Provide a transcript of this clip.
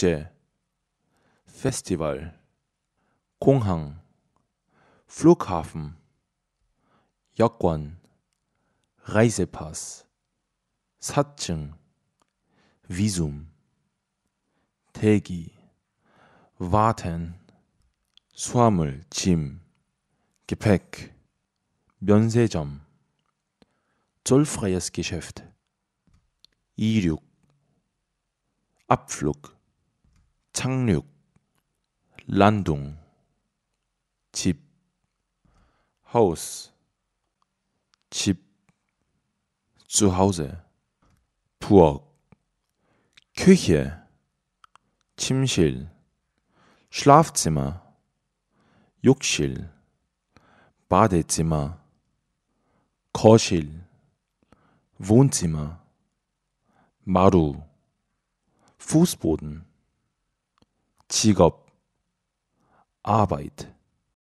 축제, 페스티벌, 공항, 플루카프, 여권, Reisepass, 사증, Visum, 대기, warten, 수화물, 짐, Gepäck, 면세점, zollfreies Geschäft, 이륙, Abflug, 착륙, 란동, 집, 하우스, 집, zuhause, 부엌, Küche, 침실, Schlafzimmer, 욕실, Badezimmer, 거실, Wohnzimmer, 마루, Fußboden, 직업 Arbeit